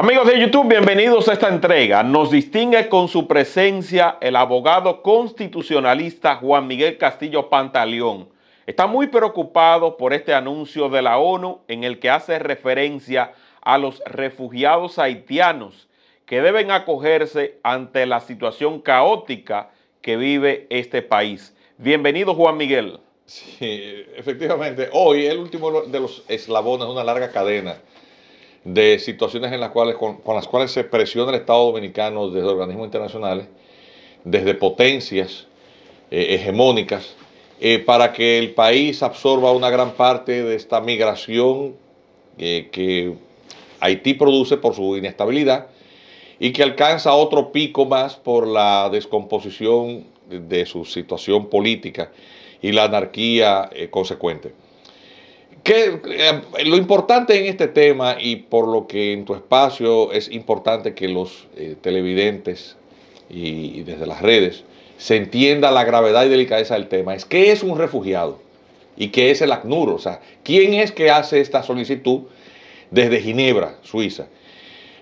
Amigos de YouTube, bienvenidos a esta entrega. Nos distingue con su presencia el abogado constitucionalista Juan Miguel Castillo Pantaleón. Está muy preocupado por este anuncio de la ONU en el que hace referencia a los refugiados haitianos que deben acogerse ante la situación caótica que vive este país. Bienvenido Juan Miguel. Sí, efectivamente, hoy el último de los eslabones de una larga cadena de situaciones en las cuales, con, las cuales se presiona el Estado dominicano desde organismos internacionales, desde potencias eh, hegemónicas, eh, para que el país absorba una gran parte de esta migración eh, que Haití produce por su inestabilidad y que alcanza otro pico más por la descomposición de su situación política y la anarquía consecuente que, eh, lo importante en este tema y por lo que en tu espacio es importante que los eh, televidentes y, desde las redes se entienda la gravedad y delicadeza del tema es qué es un refugiado y qué es el ACNUR, o sea, quién es que hace esta solicitud desde Ginebra, Suiza.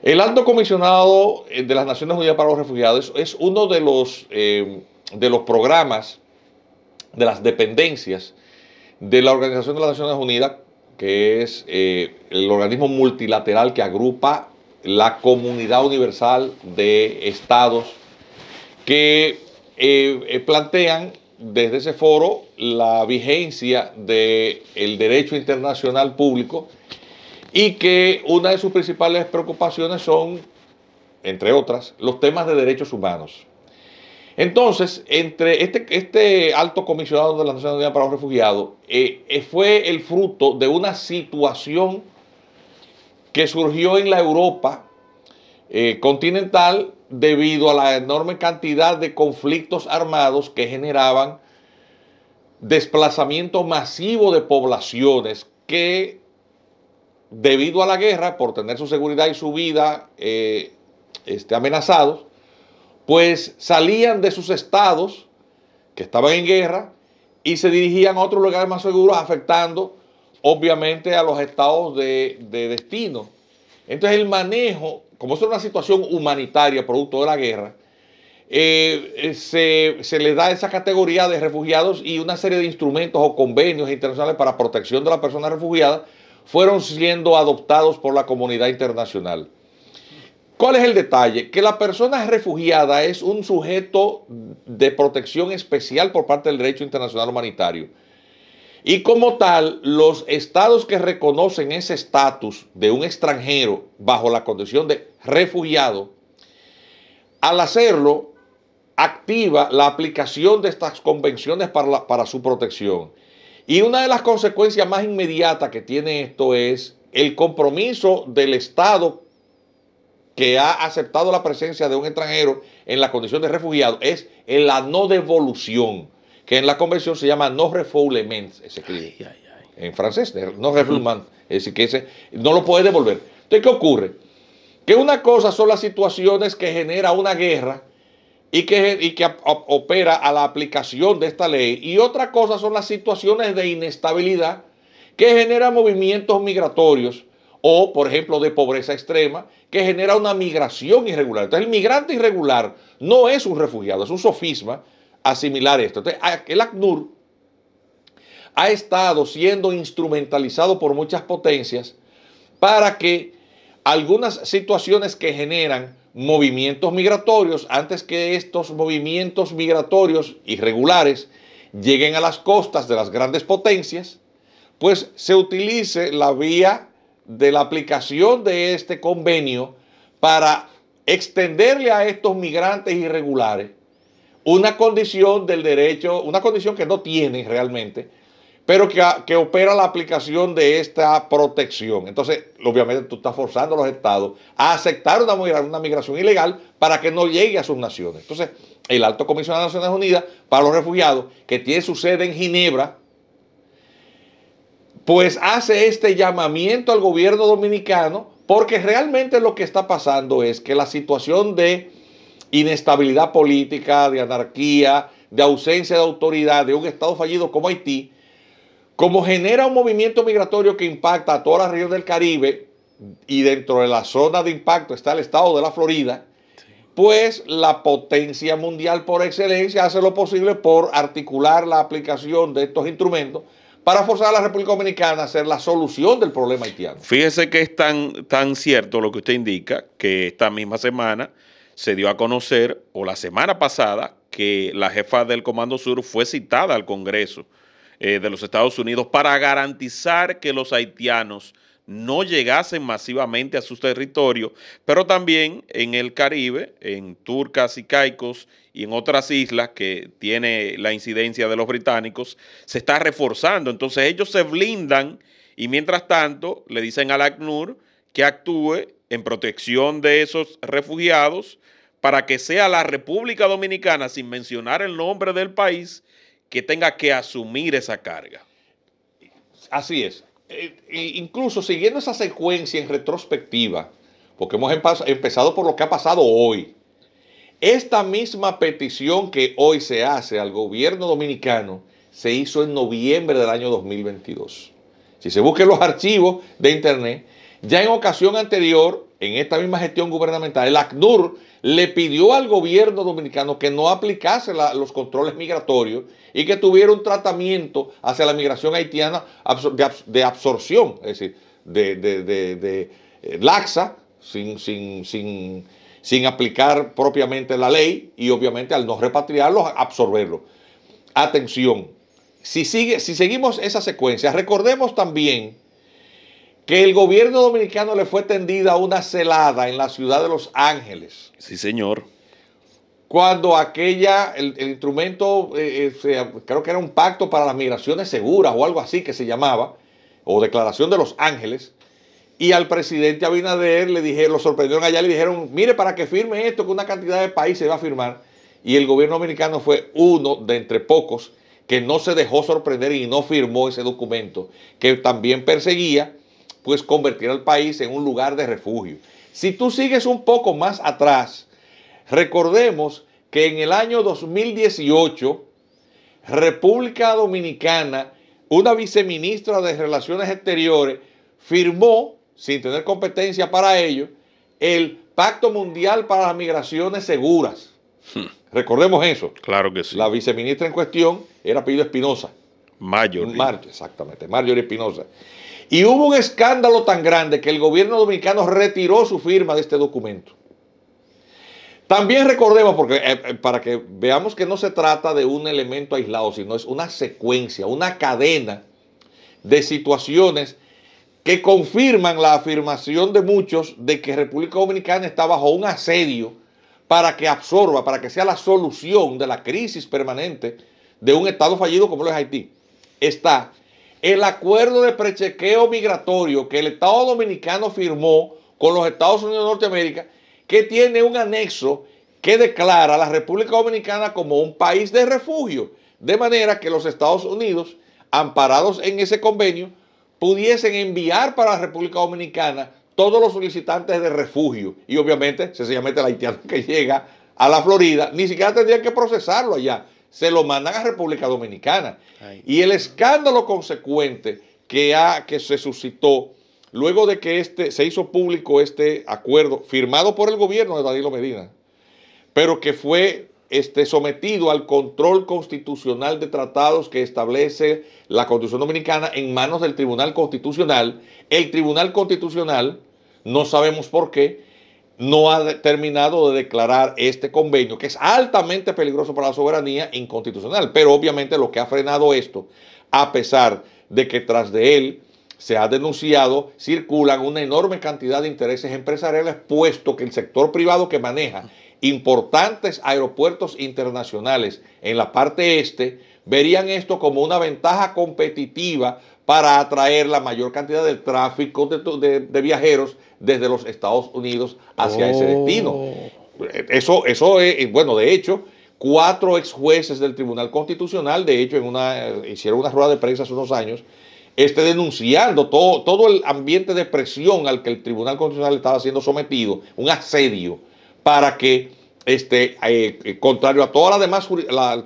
El alto comisionado eh, de las Naciones Unidas para los Refugiados es uno de los, de los programas, de las dependencias, de la Organización de las Naciones Unidas, que es eh, el organismo multilateral que agrupa la comunidad universal de estados que eh, eh, plantean desde ese foro la vigencia del derecho internacional público y que una de sus principales preocupaciones son, entre otras, los temas de derechos humanos. Entonces, entre este, este, alto comisionado de la Nación Unida para los Refugiados eh, fue el fruto de una situación que surgió en la Europa eh, continental debido a la enorme cantidad de conflictos armados que generaban desplazamiento masivo de poblaciones que debido a la guerra, por tener su seguridad y su vida eh, este, amenazados, pues salían de sus estados que estaban en guerra y se dirigían a otros lugares más seguros, afectando obviamente a los estados de, destino. Entonces el manejo, como es una situación humanitaria producto de la guerra, eh, eh, se, se les da esa categoría de refugiados y una serie de instrumentos o convenios internacionales para protección de la persona refugiada fueron siendo adoptados por la comunidad internacional. ¿Cuál es el detalle? Que la persona refugiada es un sujeto de protección especial por parte del derecho internacional humanitario. Y como tal, los estados que reconocen ese estatus de un extranjero bajo la condición de refugiado, al hacerlo, activa la aplicación de estas convenciones para, su protección. Y una de las consecuencias más inmediatas que tiene esto es el compromiso del Estado que ha aceptado la presencia de un extranjero en la condición de refugiado es en la no devolución, que en la convención se llama no refoulement, escribe en francés, no refoulement, es decir, que ese, no lo puede devolver. Entonces, ¿qué ocurre? Que una cosa son las situaciones que genera una guerra y que, que opera a la aplicación de esta ley, y otra cosa son las situaciones de inestabilidad que generan movimientos migratorios o, por ejemplo, de pobreza extrema, que genera una migración irregular. Entonces, el migrante irregular no es un refugiado, es un sofisma asimilar esto. Entonces, el ACNUR ha estado siendo instrumentalizado por muchas potencias para que algunas situaciones que generan movimientos migratorios, antes que estos movimientos migratorios irregulares lleguen a las costas de las grandes potencias, pues se utilice la vía de la aplicación de este convenio para extenderle a estos migrantes irregulares una condición del derecho, una condición que no tienen realmente, pero que, que, opera la aplicación de esta protección. Entonces, obviamente tú estás forzando a los estados a aceptar una, una migración ilegal para que no llegue a sus naciones. Entonces, el alto comisionado de Naciones Unidas para los refugiados, que tiene su sede en Ginebra, pues hace este llamamiento al gobierno dominicano porque realmente lo que está pasando es que la situación de inestabilidad política, de anarquía, de ausencia de autoridad de un Estado fallido como Haití, como genera un movimiento migratorio que impacta a toda la región del Caribe y dentro de la zona de impacto está el Estado de la Florida, pues la potencia mundial por excelencia hace lo posible por articular la aplicación de estos instrumentos para forzar a la República Dominicana a ser la solución del problema haitiano. Fíjese que es tan, tan cierto lo que usted indica, que esta misma semana se dio a conocer, o la semana pasada, que la jefa del Comando Sur fue citada al Congreso eh, de los Estados Unidos para garantizar que los haitianos no llegasen masivamente a sus territorios, pero también en el Caribe, en Turcas y Caicos y en otras islas que tiene la incidencia de los británicos, se está reforzando. Entonces ellos se blindan y mientras tanto le dicen al ACNUR que actúe en protección de esos refugiados para que sea la República Dominicana, sin mencionar el nombre del país, que tenga que asumir esa carga. Así es. Eh, incluso siguiendo esa secuencia en retrospectiva, porque hemos empezado por lo que ha pasado hoy, esta misma petición que hoy se hace al gobierno dominicano se hizo en noviembre del año 2022. Si se buscan los archivos de Internet, ya en ocasión anterior en esta misma gestión gubernamental, el ACNUR le pidió al gobierno dominicano que no aplicase los controles migratorios y que tuviera un tratamiento hacia la migración haitiana de, absorción, es decir, de, eh, laxa, sin, sin, sin, aplicar propiamente la ley y obviamente al no repatriarlos, absorberlo. Atención, si, sigue, si seguimos esa secuencia, recordemos también que el gobierno dominicano le fue tendida una celada en la ciudad de Los Ángeles. Sí, señor. Cuando aquella, el, instrumento, eh, eh, creo que era un pacto para las migraciones seguras o algo así que se llamaba, o declaración de Los Ángeles, y al presidente Abinader le dijeron, lo sorprendieron allá, le dijeron, mire, para que firme esto, que una cantidad de países va a firmar, y el gobierno dominicano fue uno de entre pocos que no se dejó sorprender y no firmó ese documento, que también perseguía pues convertir al país en un lugar de refugio. Si tú sigues un poco más atrás, recordemos que en el año 2018, República Dominicana, una viceministra de Relaciones Exteriores, firmó, sin tener competencia para ello, el Pacto Mundial para las Migraciones Seguras. Hmm. Recordemos eso. Claro que sí. La viceministra en cuestión era Pido Espinosa. Mayor. exactamente, Marjorie Espinosa. Y hubo un escándalo tan grande que el gobierno dominicano retiró su firma de este documento. También recordemos, porque, eh, eh, para que veamos que no se trata de un elemento aislado, sino es una secuencia, una cadena de situaciones que confirman la afirmación de muchos de que República Dominicana está bajo un asedio para que absorba, para que sea la solución de la crisis permanente de un Estado fallido como lo es Haití. Está el acuerdo de prechequeo migratorio que el Estado Dominicano firmó con los Estados Unidos de Norteamérica, que tiene un anexo que declara a la República Dominicana como un país de refugio, de manera que los Estados Unidos, amparados en ese convenio, pudiesen enviar para la República Dominicana todos los solicitantes de refugio. Y obviamente, sencillamente, la Haitiana que llega a la Florida ni siquiera tendría que procesarlo allá, se lo mandan a República Dominicana. Y el escándalo consecuente que, ha, que se suscitó luego de que este, se hizo público este acuerdo firmado por el gobierno de Danilo Medina, pero que fue este, sometido al control constitucional de tratados que establece la Constitución Dominicana en manos del Tribunal Constitucional. El Tribunal Constitucional, no sabemos por qué, no ha terminado de declarar este convenio, que es altamente peligroso para la soberanía, inconstitucional. Pero obviamente lo que ha frenado esto, a pesar de que tras de él se ha denunciado, circulan una enorme cantidad de intereses empresariales, puesto que el sector privado que maneja importantes aeropuertos internacionales en la parte este, verían esto como una ventaja competitiva para atraer la mayor cantidad de tráfico de, viajeros desde los Estados Unidos hacia ese oh. destino. Eso, eso es, eh, bueno, de hecho, cuatro ex jueces del Tribunal Constitucional, de hecho, en una, eh, hicieron una rueda de prensa hace unos años, este, denunciando todo, todo el ambiente de presión al que el Tribunal Constitucional estaba siendo sometido, un asedio, para que, este, eh, contrario a toda la demás,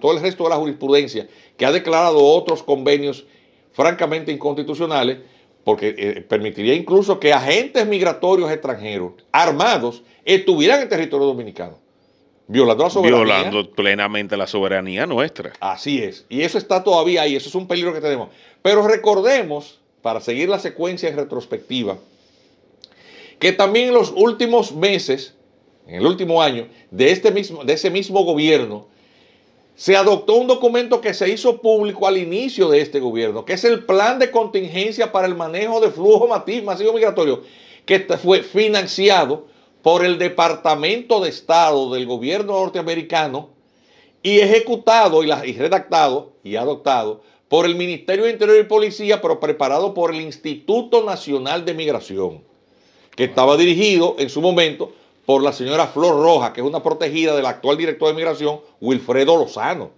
todo el resto de la jurisprudencia que ha declarado otros convenios francamente inconstitucionales, porque eh, permitiría incluso que agentes migratorios extranjeros armados estuvieran en territorio dominicano, violando la soberanía. Violando plenamente la soberanía nuestra. Así es, y eso está todavía ahí, eso es un peligro que tenemos. Pero recordemos, para seguir la secuencia en retrospectiva, que también en los últimos meses, en el último año, de, este mismo, de ese mismo gobierno, se adoptó un documento que se hizo público al inicio de este gobierno, que es el plan de contingencia para el manejo de flujo masivo migratorio, que fue financiado por el Departamento de Estado del gobierno norteamericano y ejecutado y, y redactado y adoptado por el Ministerio de Interior y Policía, pero preparado por el Instituto Nacional de Migración, que estaba dirigido en su momento por la señora Flor Roja, que es una protegida del actual director de migración, Wilfredo Lozano.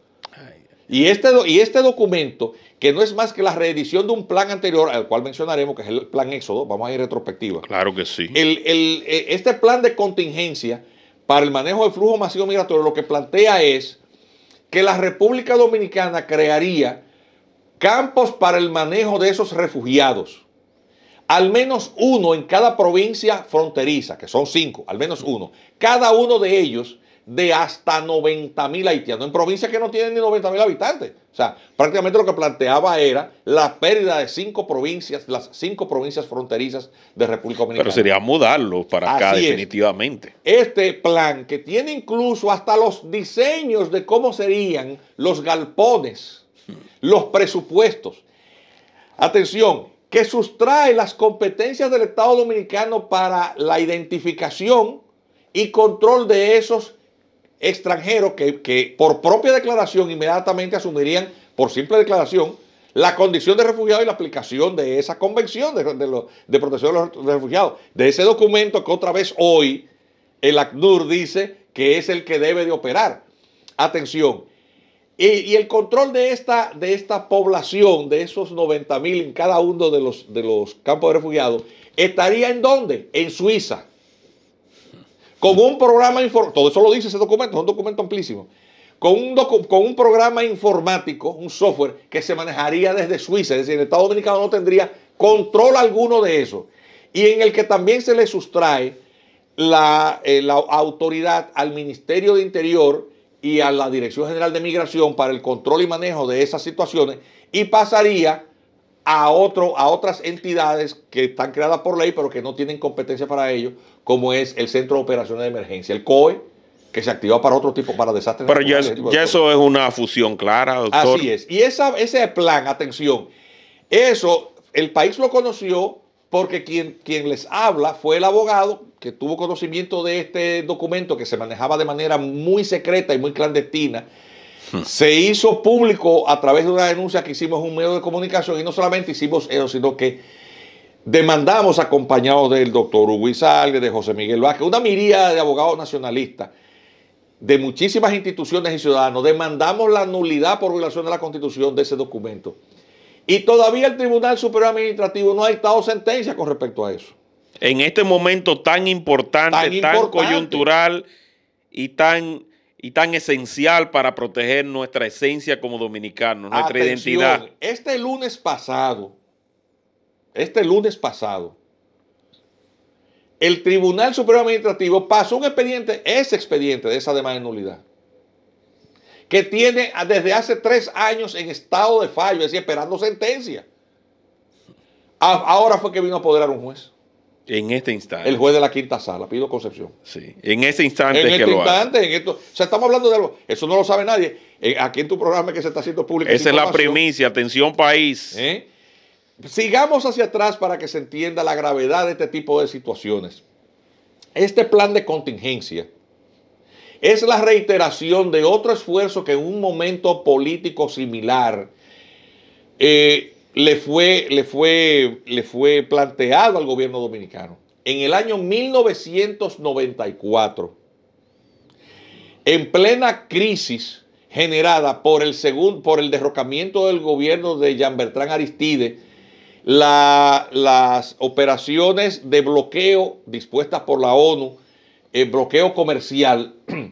Y este, y este documento, que no es más que la reedición de un plan anterior, al cual mencionaremos, que es el plan Éxodo, vamos a ir retrospectiva. Claro que sí. E, este plan de contingencia para el manejo del flujo masivo migratorio lo que plantea es que la República Dominicana crearía campos para el manejo de esos refugiados al menos uno en cada provincia fronteriza, que son cinco, al menos uno, cada uno de ellos de hasta 90 mil haitianos, en provincias que no tienen ni 90 mil habitantes. O sea, prácticamente lo que planteaba era la pérdida de cinco provincias, las cinco provincias fronterizas de República Dominicana. Pero sería mudarlo para acá definitivamente. Este plan que tiene incluso hasta los diseños de cómo serían los galpones, los presupuestos. Atención, que sustrae las competencias del Estado Dominicano para la identificación y control de esos extranjeros que, por propia declaración inmediatamente asumirían, por simple declaración, la condición de refugiado y la aplicación de esa convención de, de protección de los refugiados, de ese documento que otra vez hoy el ACNUR dice que es el que debe de operar. Atención, y, el control de esta, de esta población, de esos 90 mil en cada uno de los, de los campos de refugiados, estaría en dónde? En Suiza. Con un programa informático, todo eso lo dice ese documento, es un documento amplísimo. Con un, con un programa informático, un software que se manejaría desde Suiza, es decir, el Estado Dominicano no tendría control alguno de eso. Y en el que también se le sustrae la, eh, la autoridad al Ministerio de Interior y a la Dirección General de Migración para el control y manejo de esas situaciones y pasaría a, otro, a otras entidades que están creadas por ley pero que no tienen competencia para ello, como es el Centro de Operaciones de Emergencia, el COE, que se activa para otro tipo, para desastres. Pero ya, eso es una fusión clara, doctor. Así es. Y esa, ese plan, atención, eso el país lo conoció porque quien, les habla fue el abogado que tuvo conocimiento de este documento que se manejaba de manera muy secreta y muy clandestina. Hmm. Se hizo público a través de una denuncia que hicimos un medio de comunicación y no solamente hicimos eso, sino que demandamos acompañados del doctor Hugo Izalde, de José Miguel Vázquez, una miría de abogados nacionalistas, de muchísimas instituciones y ciudadanos, demandamos la nulidad por violación de la constitución de ese documento. Y todavía el Tribunal Superior Administrativo no ha dictado sentencia con respecto a eso. En este momento tan importante, tan, coyuntural y tan, y tan esencial para proteger nuestra esencia como dominicanos, nuestra identidad. Este lunes pasado, este lunes pasado, el Tribunal Superior Administrativo pasó un expediente, ese expediente de esa demanda de nulidad que tiene desde hace tres años en estado de fallo, es decir, esperando sentencia. Ahora fue que vino a apoderar un juez. En este instante. El juez de la quinta sala, pido Concepción. Sí, en ese instante. En este instante, en esto. O sea, estamos hablando de algo. Eso no lo sabe nadie. Eh, aquí en tu programa que se está haciendo público. Esa es la primicia, atención país. ¿Eh? Sigamos hacia atrás para que se entienda la gravedad de este tipo de situaciones. Este plan de contingencia es la reiteración de otro esfuerzo que en un momento político similar eh, le, fue, le, fue, le fue planteado al gobierno dominicano. En el año 1994, en plena crisis generada por el, por el derrocamiento del gobierno de Jean Bertrand Aristide, las operaciones de bloqueo dispuestas por la ONU el bloqueo comercial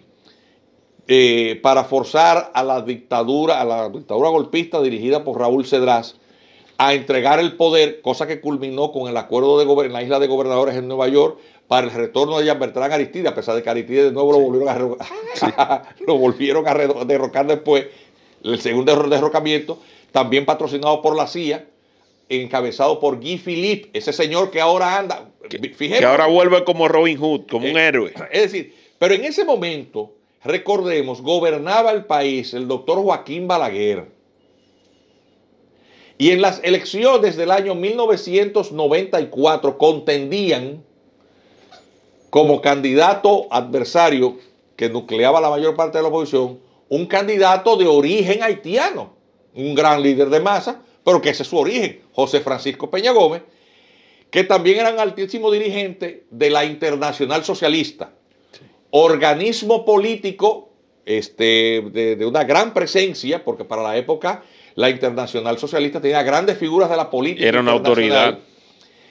eh, para forzar a la dictadura, a la dictadura golpista dirigida por Raúl Cedrás, a entregar el poder, cosa que culminó con el acuerdo de en la isla de gobernadores en Nueva York para el retorno de Jean Bertrand Aristide, a pesar de que Aristide de nuevo lo volvieron a, lo volvieron a derrocar después, el segundo derrocamiento, también patrocinado por la CIA encabezado por Guy Philippe, ese señor que ahora anda, Que ahora vuelve como Robin Hood, como un eh, héroe. Es decir, pero en ese momento, recordemos, gobernaba el país el doctor Joaquín Balaguer. Y en las elecciones del año 1994 contendían como candidato adversario que nucleaba la mayor parte de la oposición, un candidato de origen haitiano, un gran líder de masa, pero que ese es su origen, José Francisco Peña Gómez, que también era un altísimo dirigente de la Internacional Socialista, organismo político este, de, una gran presencia, porque para la época la Internacional Socialista tenía grandes figuras de la política. Era una autoridad.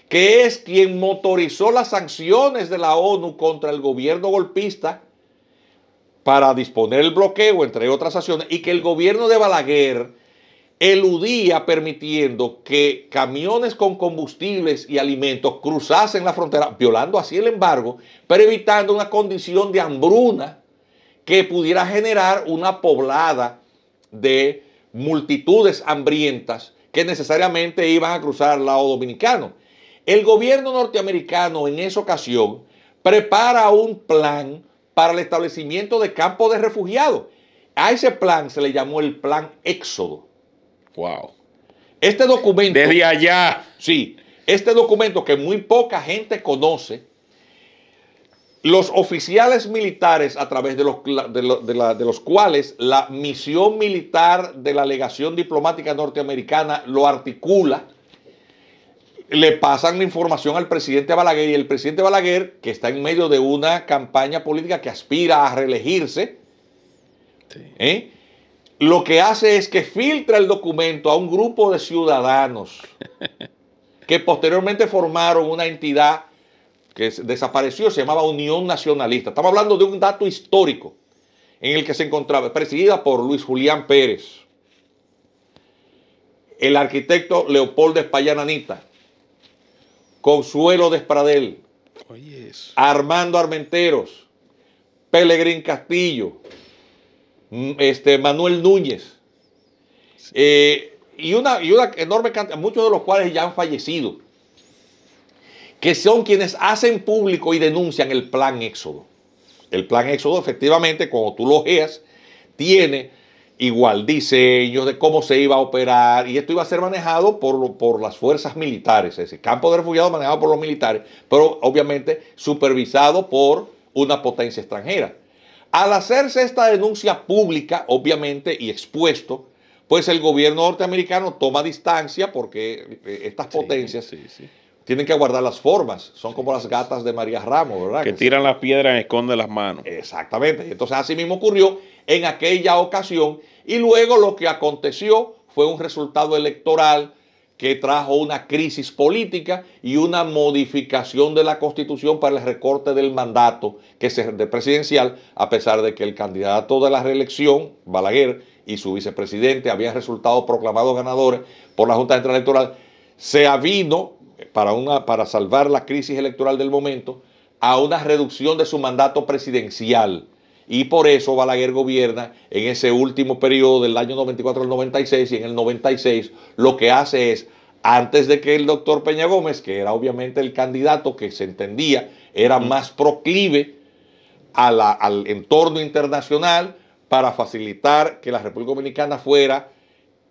Que es quien motorizó las sanciones de la ONU contra el gobierno golpista para disponer el bloqueo, entre otras acciones, y que el gobierno de Balaguer eludía permitiendo que camiones con combustibles y alimentos cruzasen la frontera, violando así el embargo, pero evitando una condición de hambruna que pudiera generar una poblada de multitudes hambrientas que necesariamente iban a cruzar al lado dominicano. El gobierno norteamericano en esa ocasión prepara un plan para el establecimiento de campos de refugiados. A ese plan se le llamó el Plan Éxodo. Wow. Este documento. Desde allá. Sí. Este documento que muy poca gente conoce, los oficiales militares a través de los, de, los, cuales la misión militar de la legación diplomática norteamericana lo articula, le pasan la información al presidente Balaguer y el presidente Balaguer, que está en medio de una campaña política que aspira a reelegirse, ¿eh? lo que hace es que filtra el documento a un grupo de ciudadanos que posteriormente formaron una entidad que desapareció, se llamaba Unión Nacionalista. Estamos hablando de un dato histórico en el que se encontraba, presidida por Luis Julián Pérez, el arquitecto Leopoldo Espallananita Consuelo Despradel, Armando Armenteros, Pelegrín Castillo, Mm, este, Manuel Núñez. Eh, y, una, y enorme cantidad, muchos de los cuales ya han fallecido, que son quienes hacen público y denuncian el plan Éxodo. El plan Éxodo, efectivamente, como tú lo veas, tiene igual diseños de cómo se iba a operar y esto iba a ser manejado por, por las fuerzas militares, ese campo de refugiados manejado por los militares, pero obviamente supervisado por una potencia extranjera. Al hacerse esta denuncia pública, obviamente, y expuesto, pues el gobierno norteamericano toma distancia porque eh, estas potencias tienen que guardar las formas. Son como las gatas de María Ramos, ¿verdad? Que, que tiran las piedras y esconden las manos. Exactamente. Entonces así mismo ocurrió en aquella ocasión y luego lo que aconteció fue un resultado electoral que trajo una crisis política y una modificación de la constitución para el recorte del mandato que presidencial, a pesar de que el candidato de la reelección, Balaguer, y su vicepresidente habían resultado proclamados ganadores por la Junta Central Electoral, se avino para, una, para salvar la crisis electoral del momento a una reducción de su mandato presidencial. Y por eso Balaguer gobierna en ese último periodo del año 94 al 96 y en el 96 lo que hace es, antes de que el doctor Peña Gómez, que era obviamente el candidato que se entendía era más proclive al entorno internacional para facilitar que la República Dominicana fuera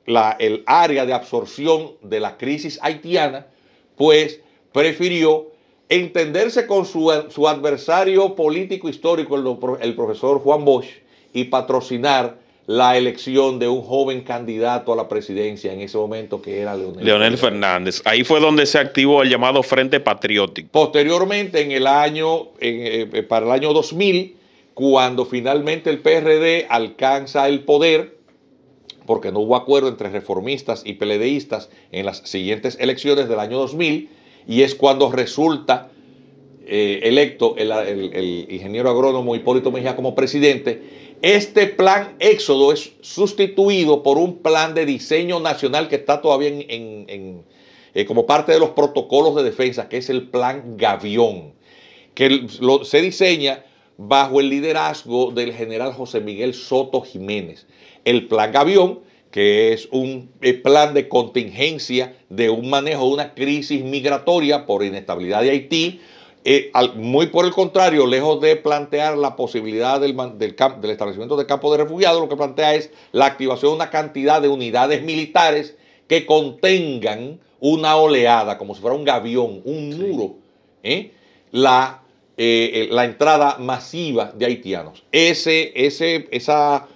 la, el área de absorción de la crisis haitiana, pues prefirió entenderse con su, adversario político histórico, el, profesor Juan Bosch, y patrocinar la elección de un joven candidato a la presidencia en ese momento que era Leonel, Fernández. Ahí fue donde se activó el llamado Frente Patriótico. Posteriormente, en el año, eh, para el año 2000, cuando finalmente el PRD alcanza el poder, porque no hubo acuerdo entre reformistas y peledeístas en las siguientes elecciones del año 2000, y es cuando resulta eh, electo el, ingeniero agrónomo Hipólito Mejía como presidente. Este plan éxodo es sustituido por un plan de diseño nacional que está todavía en, eh, como parte de los protocolos de defensa, que es el plan Gavión, que se diseña bajo el liderazgo del general José Miguel Soto Jiménez. El plan Gavión que es un eh, plan de contingencia de un manejo de una crisis migratoria por inestabilidad de Haití. Eh, muy por el contrario, lejos de plantear la posibilidad del, del, del establecimiento de campos de refugiados, lo que plantea es la activación de una cantidad de unidades militares que contengan una oleada, como si fuera un gavión, un muro, ¿eh? la, la entrada masiva de haitianos. Ese, ese, esa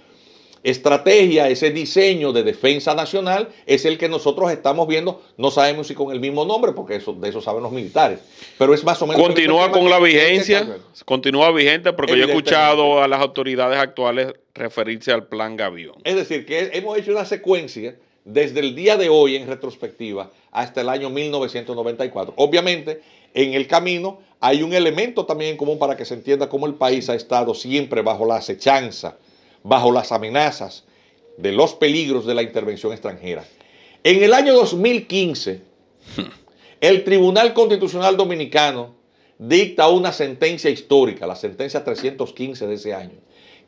estrategia, ese diseño de defensa nacional es el que nosotros estamos viendo. No sabemos si con el mismo nombre, porque de eso saben los militares. Pero es más o menos. Continúa con la vigencia, continúa vigente, porque yo he escuchado a las autoridades actuales referirse al plan Gavión. Es decir, que hemos hecho una secuencia desde el día de hoy en retrospectiva hasta el año 1994. Obviamente, en el camino hay un elemento también en común para que se entienda cómo el país ha estado siempre bajo la acechanza bajo las amenazas de los peligros de la intervención extranjera. En el año 2015, hmm. el Tribunal Constitucional Dominicano dicta una sentencia histórica, la sentencia 315 de ese año,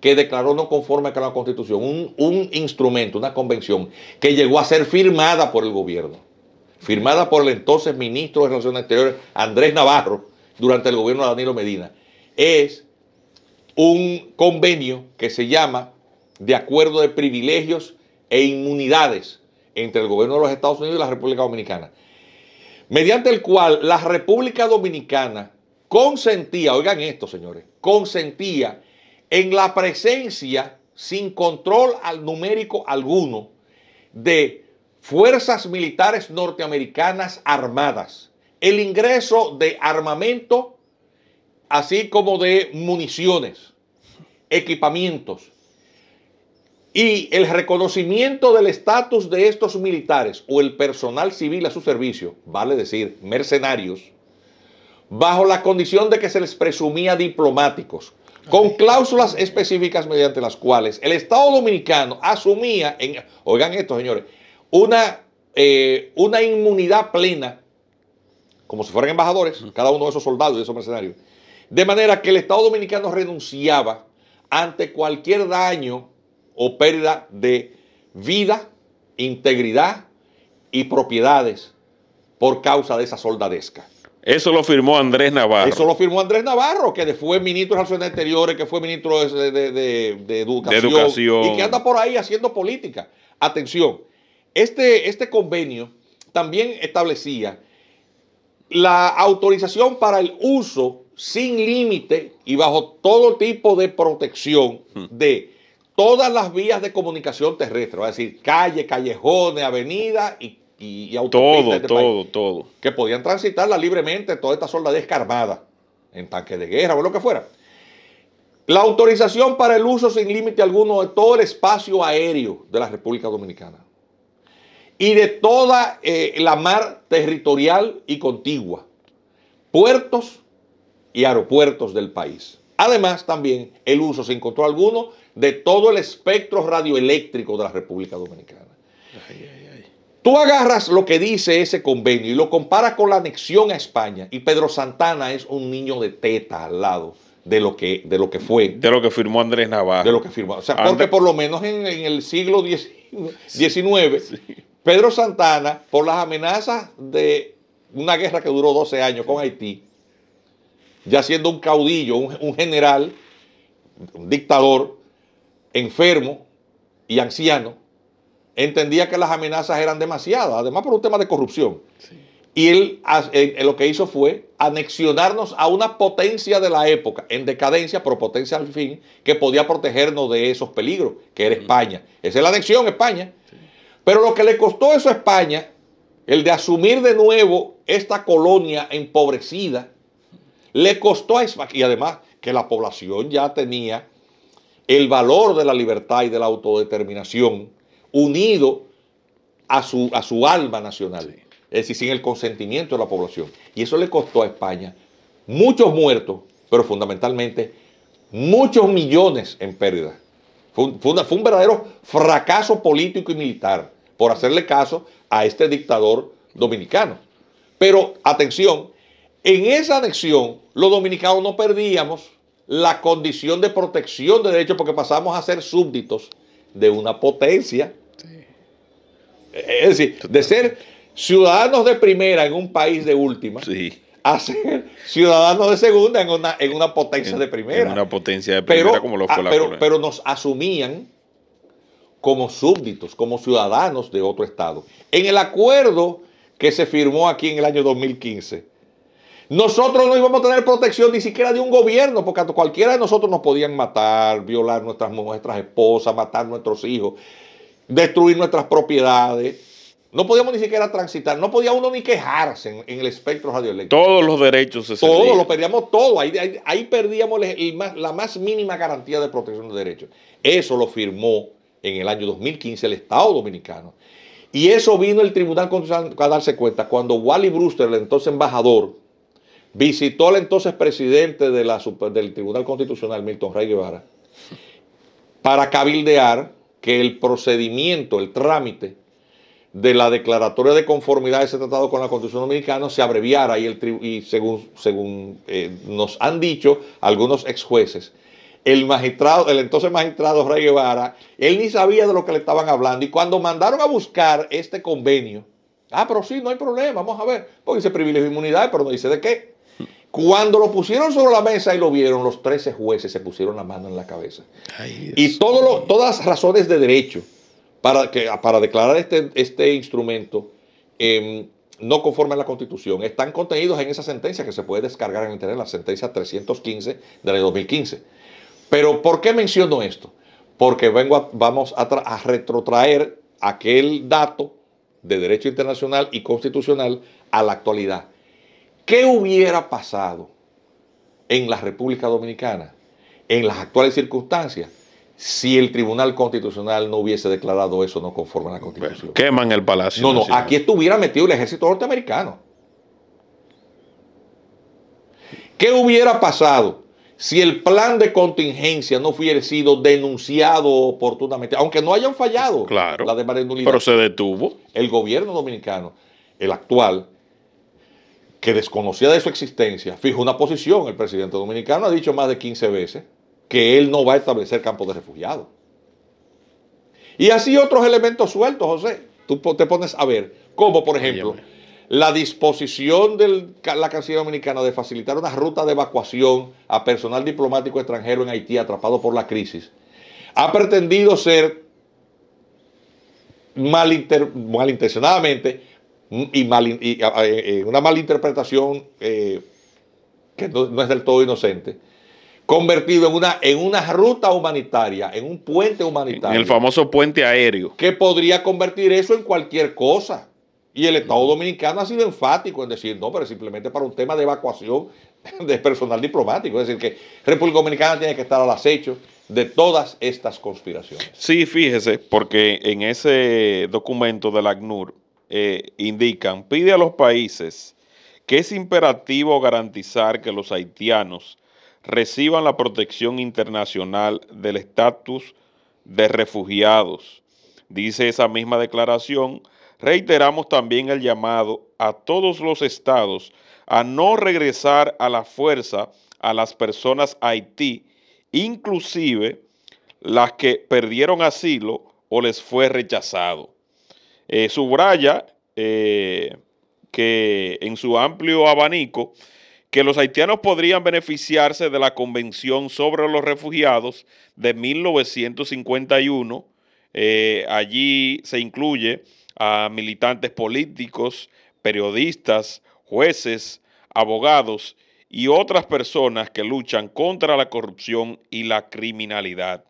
que declaró no conforme a la Constitución un, un instrumento, una convención, que llegó a ser firmada por el gobierno, firmada por el entonces ministro de Relaciones Exteriores, Andrés Navarro, durante el gobierno de Danilo Medina, es un convenio que se llama de acuerdo de privilegios e inmunidades entre el gobierno de los Estados Unidos y la República Dominicana, mediante el cual la República Dominicana consentía, oigan esto señores, consentía en la presencia sin control al numérico alguno de fuerzas militares norteamericanas armadas, el ingreso de armamento así como de municiones, equipamientos. Y el reconocimiento del estatus de estos militares o el personal civil a su servicio, vale decir, mercenarios, bajo la condición de que se les presumía diplomáticos, con cláusulas específicas mediante las cuales el Estado dominicano asumía, oigan esto señores, una, eh, una inmunidad plena, como si fueran embajadores, cada uno de esos soldados y de esos mercenarios, de manera que el Estado dominicano renunciaba ante cualquier daño o pérdida de vida, integridad y propiedades por causa de esa soldadesca. Eso lo firmó Andrés Navarro. Eso lo firmó Andrés Navarro, que fue ministro de Relaciones Exteriores, que fue ministro de, educación, y que anda por ahí haciendo política. Atención, este, este convenio también establecía la autorización para el uso sin límite y bajo todo tipo de protección hmm. de todas las vías de comunicación terrestre, es decir, calle, callejones, avenida y, y, autopistas. Todo, este todo, todo. Que podían transitarla libremente toda esta solda descarmada en tanque de guerra o lo que fuera. La autorización para el uso sin límite alguno de todo el espacio aéreo de la República Dominicana y de toda eh, la mar territorial y contigua. Puertos, y aeropuertos del país. Además, también el uso, se encontró alguno, de todo el espectro radioeléctrico de la República Dominicana. Tú agarras lo que dice ese convenio y lo comparas con la anexión a España y Pedro Santana es un niño de teta al lado de lo que, de lo que fue. De lo que firmó Andrés Navarro. De lo que firmó. O sea, porque por lo menos en, el siglo XIX, Pedro Santana, por las amenazas de una guerra que duró 12 años con Haití, ya siendo un caudillo, un, general, un dictador, enfermo y anciano, entendía que las amenazas eran demasiadas, además por un tema de corrupción. Y él, eh, eh, lo que hizo fue anexionarnos a una potencia de la época, en decadencia, pero potencia al fin, que podía protegernos de esos peligros, que era España. Esa es la anexión, España. Pero lo que le costó eso a España, el de asumir de nuevo esta colonia empobrecida, le costó a España y además que la población ya tenía el valor de la libertad y de la autodeterminación unido a su, a su alma nacional, es decir, sin el consentimiento de la población. Y eso le costó a España muchos muertos, pero fundamentalmente muchos millones en pérdidas. fue un verdadero fracaso político y militar por hacerle caso a este dictador dominicano. Pero atención, en esa anexión, los dominicanos no perdíamos la condición de protección de derechos porque pasamos a ser súbditos de una potencia. Es decir, de ser ciudadanos de primera en un país de última a ser ciudadanos de segunda en una, potencia de primera. En una potencia de primera como lo fue pero, pero nos asumían como súbditos, como ciudadanos de otro estado. En el acuerdo que se firmó aquí en el año 2015, nosotros no íbamos a tener protección ni siquiera de un gobierno, porque a cualquiera de nosotros nos podían matar, violar nuestras, nuestras esposas, matar nuestros hijos, destruir nuestras propiedades. No podíamos ni siquiera transitar, no podía uno ni quejarse en, el espectro radioeléctrico. Todos los derechos se Todos, lo perdíamos todo. Ahí, perdíamos la más mínima garantía de protección de derechos. Eso lo firmó en el año 2015 el Estado Dominicano. Y eso vino el Tribunal Constitucional a darse cuenta cuando Wally Brewster, el entonces embajador Visitó al entonces presidente del Tribunal Constitucional, Milton Rey Guevara, para cabildear que el procedimiento, el trámite de la declaratoria de conformidad de ese tratado con la Constitución Dominicana se abreviara y, el y según, según eh, nos han dicho algunos ex jueces, el magistrado, el entonces magistrado Rey Guevara, él ni sabía de lo que le estaban hablando y cuando mandaron a buscar este convenio, ah, pero sí, no hay problema, vamos a ver, porque dice privilegio de inmunidad, pero no dice de qué. Cuando lo pusieron sobre la mesa y lo vieron, los 13 jueces se pusieron la mano en la cabeza. y todas las razones de derecho para, que, para declarar este, este instrumento em, no conforme a la Constitución están contenidos en esa sentencia que se puede descargar en Internet, la sentencia 315 del 2015. Pero ¿por qué menciono esto? Porque vengo vamos a retrotraer aquel dato de derecho internacional y constitucional a la actualidad ¿Qué hubiera pasado en la República Dominicana, en las actuales circunstancias, si el Tribunal Constitucional no hubiese declarado eso no conforme a la Constitución? queman el Palacio. No, no, aquí estuviera metido el ejército norteamericano. ¿Qué hubiera pasado si el plan de contingencia no hubiera sido denunciado oportunamente? Aunque no hayan fallado claro, la de Pero se detuvo. El gobierno dominicano, el actual, que desconocía de su existencia, ...fijo una posición. El presidente dominicano ha dicho más de 15 veces que él no va a establecer campos de refugiados. Y así otros elementos sueltos, José. Tú te pones a ver ...como por ejemplo, la disposición de la Cancillería Dominicana de facilitar una ruta de evacuación a personal diplomático extranjero en Haití atrapado por la crisis, ha pretendido ser malintencionadamente y, eh, eh, una malinterpretación interpretación eh, que no, es del todo inocente, convertido en una, en una ruta humanitaria, en un puente humanitario. En el famoso puente aéreo. Que podría convertir eso en cualquier cosa. Y el Estado Dominicano ha sido enfático en decir, no, pero simplemente para un tema de evacuación de personal diplomático. Es decir, que República Dominicana tiene que estar al acecho de todas estas conspiraciones. Sí, fíjese, porque en ese documento del ACNUR, eh, indican, pide a los países que es imperativo garantizar que los haitianos reciban la protección internacional del estatus de refugiados. Dice esa misma declaración, reiteramos también el llamado a todos los estados a no regresar a la fuerza a las personas Haití, inclusive las que perdieron asilo o les fue rechazado. Eh, subraya eh, que en su amplio abanico que los haitianos podrían beneficiarse de la Convención sobre los Refugiados de 1951. Eh, allí se incluye a militantes políticos, periodistas, jueces, abogados y otras personas que luchan contra la corrupción y la criminalidad.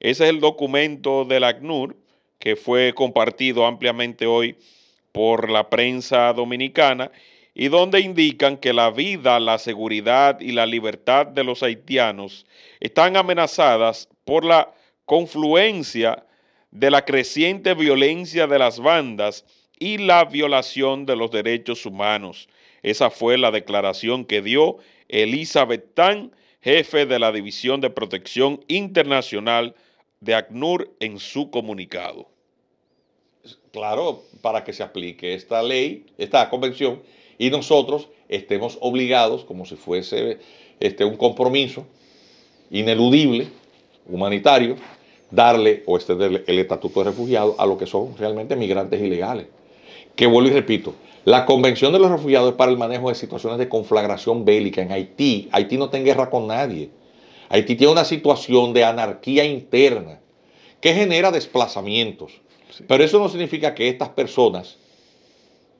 Ese es el documento del ACNUR que fue compartido ampliamente hoy por la prensa dominicana y donde indican que la vida, la seguridad y la libertad de los haitianos están amenazadas por la confluencia de la creciente violencia de las bandas y la violación de los derechos humanos. Esa fue la declaración que dio Elizabeth Tan, jefe de la División de Protección Internacional de ACNUR en su comunicado. Claro, para que se aplique esta ley, esta convención, y nosotros estemos obligados, como si fuese este, un compromiso ineludible, humanitario, darle o extenderle el estatuto de refugiado a lo que son realmente migrantes ilegales. Que vuelvo y repito, la Convención de los Refugiados es para el manejo de situaciones de conflagración bélica en Haití. Haití no tiene guerra con nadie. Haití tiene una situación de anarquía interna que genera desplazamientos. Pero eso no significa que estas personas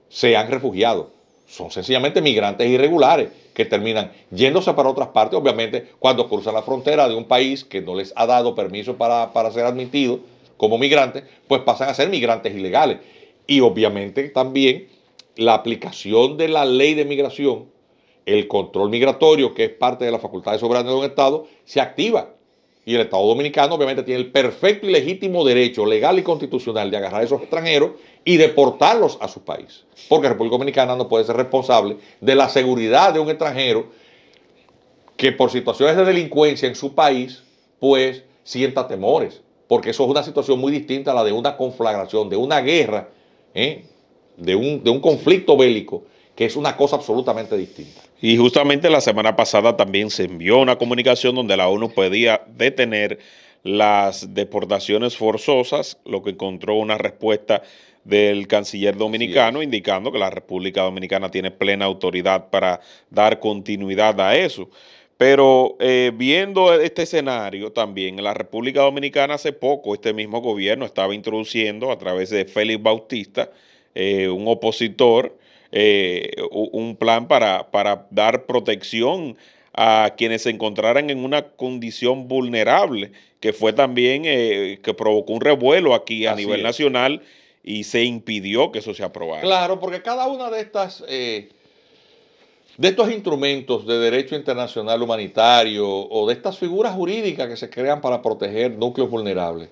sean refugiados. Son sencillamente migrantes irregulares que terminan yéndose para otras partes, obviamente, cuando cruzan la frontera de un país que no les ha dado permiso para, para ser admitidos como migrantes, pues pasan a ser migrantes ilegales. Y obviamente también la aplicación de la ley de migración el control migratorio, que es parte de la facultad de soberanía de un Estado, se activa. Y el Estado dominicano obviamente tiene el perfecto y legítimo derecho legal y constitucional de agarrar a esos extranjeros y deportarlos a su país. Porque República Dominicana no puede ser responsable de la seguridad de un extranjero que por situaciones de delincuencia en su país, pues sienta temores. Porque eso es una situación muy distinta a la de una conflagración, de una guerra, ¿eh? de un conflicto bélico, que es una cosa absolutamente distinta. Y justamente la semana pasada también se envió una comunicación donde la ONU podía detener las deportaciones forzosas, lo que encontró una respuesta del canciller dominicano indicando que la República Dominicana tiene plena autoridad para dar continuidad a eso. Pero eh, viendo este escenario también, en la República Dominicana hace poco este mismo gobierno estaba introduciendo a través de Félix Bautista, eh, un opositor, eh, un plan para, dar protección a quienes se encontraran en una condición vulnerable, que fue también, eh, que provocó un revuelo aquí a nivel nacional y se impidió que eso se aprobara. Claro, porque cada una de estas... Eh, de estos instrumentos de derecho internacional humanitario o de estas figuras jurídicas que se crean para proteger núcleos vulnerables,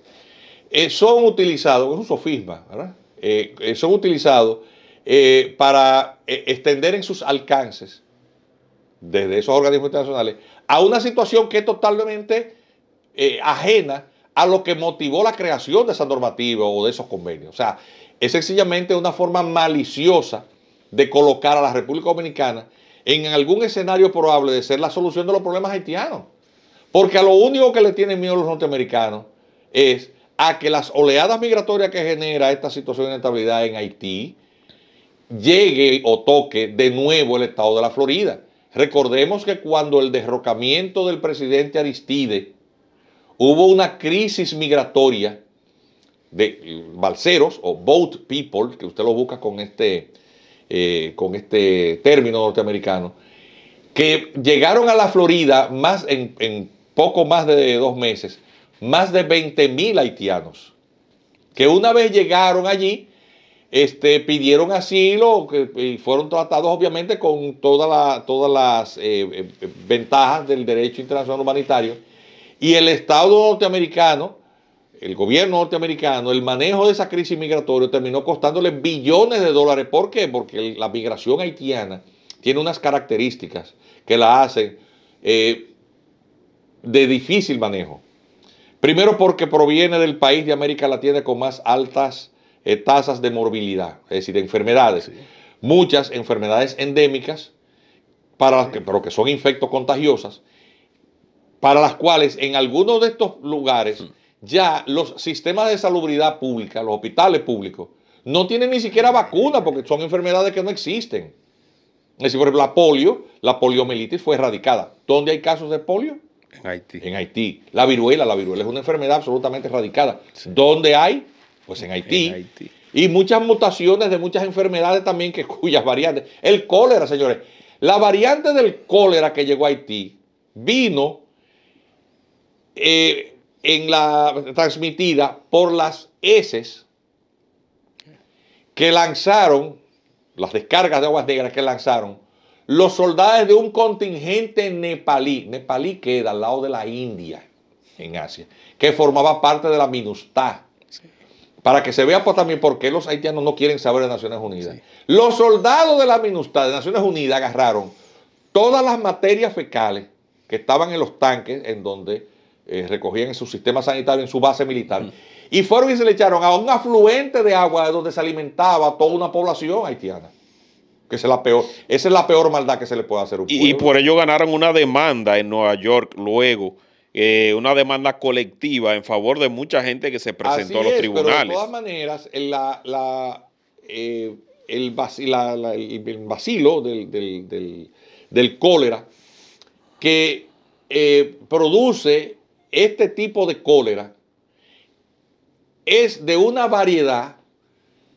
son utilizados, es un sofisma, ¿verdad? son utilizados eh, para eh, extender en sus alcances desde esos organismos internacionales a una situación que es totalmente eh, ajena a lo que motivó la creación de esa normativa o de esos convenios. O sea, es sencillamente una forma maliciosa de colocar a la República Dominicana en algún escenario probable de ser la solución de los problemas haitianos. Porque a lo único que le tienen miedo los norteamericanos es a que las oleadas migratorias que genera esta situación de inestabilidad en Haití, llegue o toque de nuevo el estado de la Florida. Recordemos que cuando el derrocamiento del presidente Aristide hubo una crisis migratoria de balseros o boat people, que usted lo busca con este, eh, con este término norteamericano, que llegaron a la Florida más en, poco más de dos meses, más de 20.000 mil haitianos, que una vez llegaron allí, este, pidieron asilo y fueron tratados obviamente con todas las eh, eh, ventajas del derecho internacional humanitario. Y el Estado norteamericano, el gobierno norteamericano, el manejo de esa crisis migratoria terminó costándole billones de dólares. ¿Por qué? Porque la migración haitiana tiene unas características que la hacen eh, de difícil manejo. Primero porque proviene del país de América Latina con más altas eh, tasas de morbilidad, es decir, de enfermedades. Muchas enfermedades endémicas, para las que, pero que son infectos contagiosas, para las cuales en algunos de estos lugares hmm. ya los sistemas de salubridad pública, los hospitales públicos, no tienen ni siquiera vacuna porque son enfermedades que no existen. Es decir, por ejemplo, la polio, la poliomielitis fue erradicada. ¿Dónde hay casos de polio? En Haití. En Haití. La viruela, la viruela es una enfermedad absolutamente erradicada. ¿Dónde hay? pues en Haití, Y muchas mutaciones de muchas enfermedades también que cuyas variantes. El cólera, señores. La variante del cólera que llegó a Haití vino eh, en la transmitida por las heces que lanzaron, las descargas de aguas negras que lanzaron, los soldados de un contingente nepalí. Nepalí queda al lado de la India, en Asia, que formaba parte de la minustad para que se vea pues, también por qué los haitianos no quieren saber de Naciones Unidas. Los soldados de la MINUSTA de Naciones Unidas agarraron todas las materias fecales que estaban en los tanques en donde eh, recogían en su sistema sanitario, en su base militar, mm. y fueron y se le echaron a un afluente de agua de donde se alimentaba toda una población haitiana. Que la peor, esa es la peor maldad que se le puede hacer un y por ello ganaron una demanda en Nueva York luego eh, una demanda colectiva en favor de mucha gente que se presentó a los tribunales. Pero de todas maneras, eh, el, el, vacilo del, cólera que eh, produce este tipo de cólera es de una variedad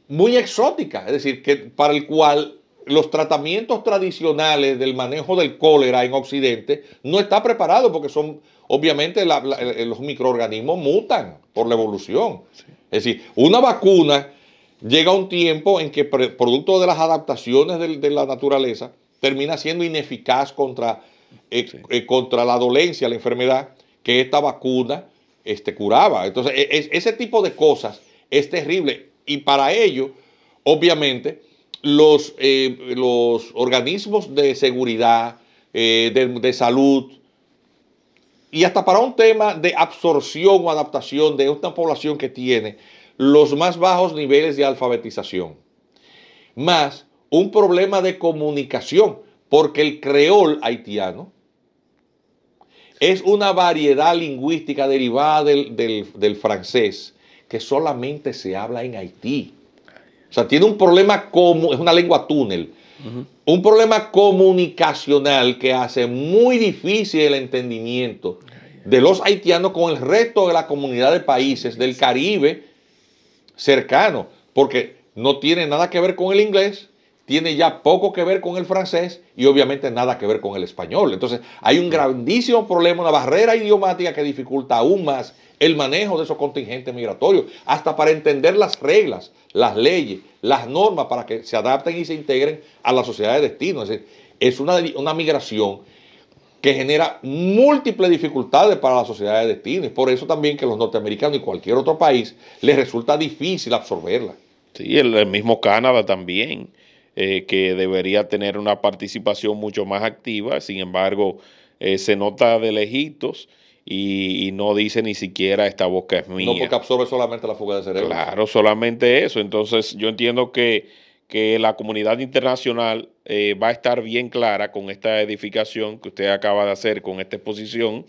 muy exótica, es decir, que para el cual los tratamientos tradicionales del manejo del cólera en Occidente no está preparado porque son obviamente los microorganismos mutan por la evolución. Es decir, una vacuna llega a un tiempo en que, producto de las adaptaciones de, la naturaleza, termina siendo ineficaz contra, eh, eh, contra la dolencia, la enfermedad que esta vacuna este, curaba. Entonces, e, ese tipo de cosas es terrible. Y para ello, obviamente, los, eh, los organismos de seguridad, de salud, y hasta para un tema de absorción o adaptación de esta población que tiene los más bajos niveles de alfabetización. Más un problema de comunicación, porque el creol haitiano es una variedad lingüística derivada del, del francés que solamente se habla en Haití. O sea, tiene un problema como, es una lengua túnel, un problema comunicacional que hace muy difícil el entendimiento de los haitianos con el resto de la comunidad de países del Caribe cercano, porque no tiene nada que ver con el inglés, tiene ya poco que ver con el francés y obviamente nada que ver con el español. Entonces hay un grandísimo problema, una barrera idiomática que dificulta aún más el manejo de esos contingentes migratorios, hasta para entender las reglas, las leyes, las normas para que se adapten y se integren a la sociedad de destino. Es, decir, es una, migración que genera múltiples dificultades para la sociedad de destino. Y por eso también que los norteamericanos y cualquier otro país les resulta difícil absorberla. Sí, el, el mismo Canadá también. Eh, que debería tener una participación mucho más activa. Sin embargo, eh, se nota de lejitos y, no dice ni siquiera esta boca es mía. No, porque absorbe solamente la fuga de cerebro. Claro, solamente eso. Entonces, yo entiendo que, la comunidad internacional eh, va a estar bien clara con esta edificación que usted acaba de hacer, con esta exposición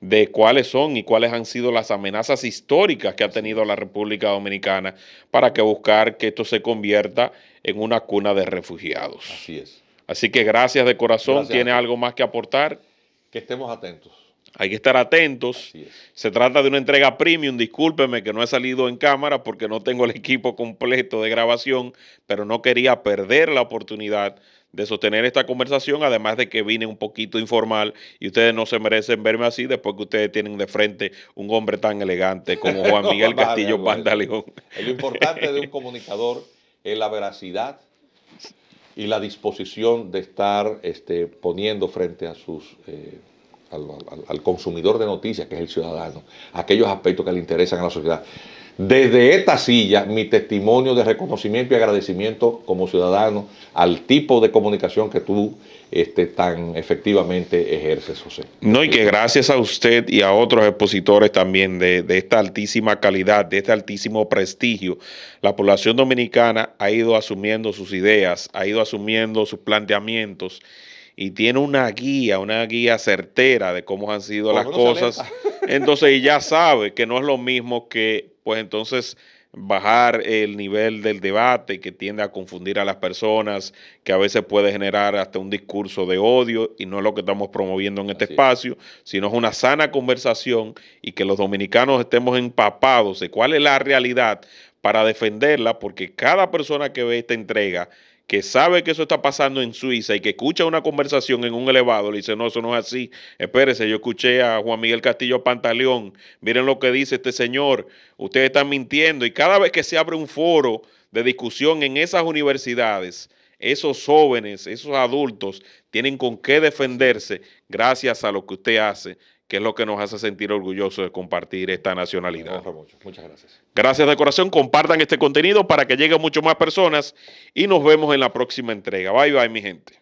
de cuáles son y cuáles han sido las amenazas históricas que ha tenido la República Dominicana para que buscar que esto se convierta en una cuna de refugiados. Así es. Así que gracias de corazón. ¿Tiene algo más que aportar? Que estemos atentos. Hay que estar atentos. Se trata de una entrega premium. Discúlpeme que no he salido en cámara porque no tengo el equipo completo de grabación, pero no quería perder la oportunidad de sostener esta conversación, además de que vine un poquito informal y ustedes no se merecen verme así después que ustedes tienen de frente un hombre tan elegante como Juan Miguel Castillo Pantaleón. Lo importante de un comunicador es la veracidad y la disposición de estar este, poniendo frente a sus... Eh, al consumidor de noticias, que es el ciudadano, aquellos aspectos que le interesan a la sociedad desde esta silla mi testimonio de reconocimiento y agradecimiento como ciudadano al tipo de comunicación que tú este, tan efectivamente ejerces, José. No, y que gracias a usted y a otros expositores también de, esta altísima calidad, de este altísimo prestigio, la población dominicana ha ido asumiendo sus ideas, ha ido asumiendo sus planteamientos y tiene una guía, una guía certera de cómo han sido las cosas. Entonces ya sabe que no es lo mismo que pues entonces bajar el nivel del debate que tiende a confundir a las personas, que a veces puede generar hasta un discurso de odio y no es lo que estamos promoviendo en este espacio, sino es una sana conversación y que los dominicanos estemos empapados de cuál es la realidad para defenderla, porque cada persona que ve esta entrega que sabe que eso está pasando en Suiza y que escucha una conversación en un elevado, le dice, no, eso no es así. Espérese, yo escuché a Juan Miguel Castillo Pantaleón, miren lo que dice este señor, ustedes están mintiendo. Y cada vez que se abre un foro de discusión en esas universidades, esos jóvenes, esos adultos tienen con qué defenderse gracias a lo que usted hace que es lo que nos hace sentir orgullosos de compartir esta nacionalidad. Muchas gracias. Gracias de corazón. Compartan este contenido para que llegue a muchas más personas y nos vemos en la próxima entrega. Bye bye, mi gente.